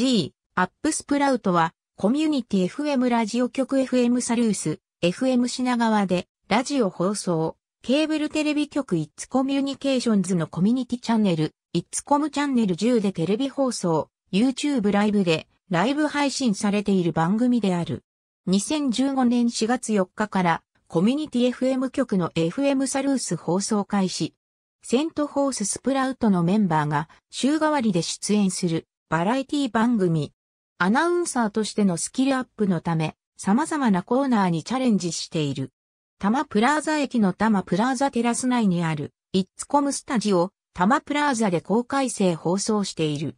G、アップスプラウトは、コミュニティ FM ラジオ局 FM サルース、FM 品川で、ラジオ放送、ケーブルテレビ局 It's Communications のコミュニティチャンネル、It's Com チャンネル10でテレビ放送、YouTube ライブで、ライブ配信されている番組である。2015年4月4日から、コミュニティ FM 局の FM サルース放送開始。セントホーススプラウトのメンバーが週替わりで出演するバラエティ番組、アナウンサーとしてのスキルアップのため、様々なコーナーにチャレンジしている。多摩プラーザ駅の多摩プラーザテラス内にある、イッツコムスタジオ、多摩プラーザで公開生放送している。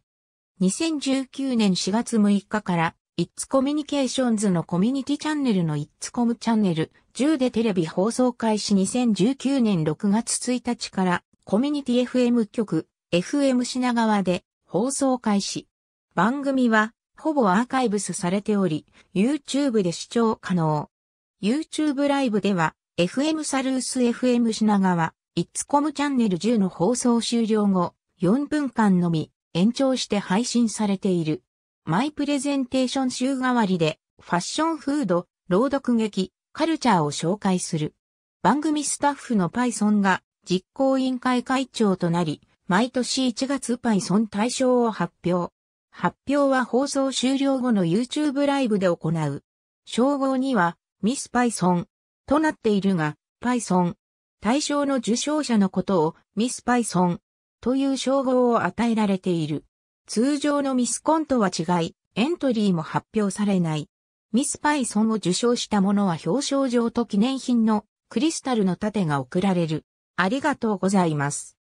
2019年4月6日から、イッツコミュニケーションズのコミュニティチャンネルのイッツコムチャンネル10でテレビ放送開始2019年6月1日からコミュニティ FM 局 FM 品川で放送開始。番組は、ほぼアーカイブスされており、YouTube で視聴可能。YouTube ライブでは、FM サルース FM 品川、イッツコムチャンネル10の放送終了後、4分間のみ、延長して配信されている。マイプレゼンテーション週替わりで、ファッションフード、朗読劇、カルチャーを紹介する。番組スタッフのパイソンが実行委員会会長となり、毎年1月パイソン大賞を発表。発表は放送終了後の YouTube ライブで行う。称号には、ミスパイソンとなっているが、パイソン対象の受賞者のことをミスパイソンという称号を与えられている。通常のミスコンとは違い、エントリーも発表されない。ミスパイソンを受賞した者は表彰状と記念品のクリスタルの盾が贈られる。ありがとうございます。